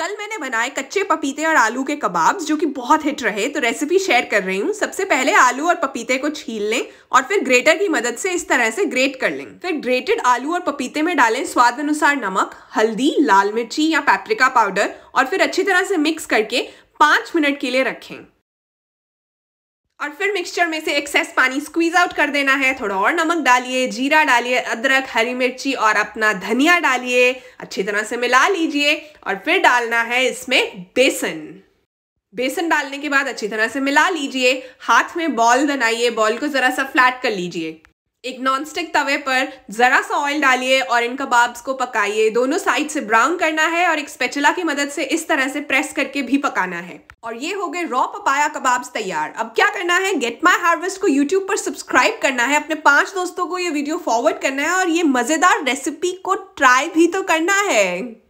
कल मैंने बनाए कच्चे पपीते और आलू के कबाब्स जो कि बहुत हिट रहे तो रेसिपी शेयर कर रही हूँ सबसे पहले आलू और पपीते को छील लें और फिर ग्रेटर की मदद से इस तरह से ग्रेट कर लें फिर ग्रेटेड आलू और पपीते में डालें स्वाद अनुसार नमक हल्दी लाल मिर्ची या पैप्रिका पाउडर और फिर अच्छी तरह से मिक्स करके पाँच मिनट के लिए रखें और फिर मिक्सचर में से एक्सेस पानी स्क्वीज आउट कर देना है थोड़ा और नमक डालिए जीरा डालिए अदरक हरी मिर्ची और अपना धनिया डालिए अच्छी तरह से मिला लीजिए और फिर डालना है इसमें बेसन बेसन डालने के बाद अच्छी तरह से मिला लीजिए हाथ में बॉल बनाइए बॉल को ज़रा सा फ्लैट कर लीजिए एक नॉनस्टिक तवे पर ज़रा सा ऑयल डालिए और इन कबाब्स को पकाइए दोनों साइड से ब्राउन करना है और एक स्पेचुला की मदद से इस तरह से प्रेस करके भी पकाना है और ये हो गए रॉ पपाया कबाब्स तैयार अब क्या करना है गेट माई हार्वेस्ट को यूट्यूब पर सब्सक्राइब करना है अपने पांच दोस्तों को ये वीडियो फॉरवर्ड करना है और ये मज़ेदार रेसिपी को ट्राई भी तो करना है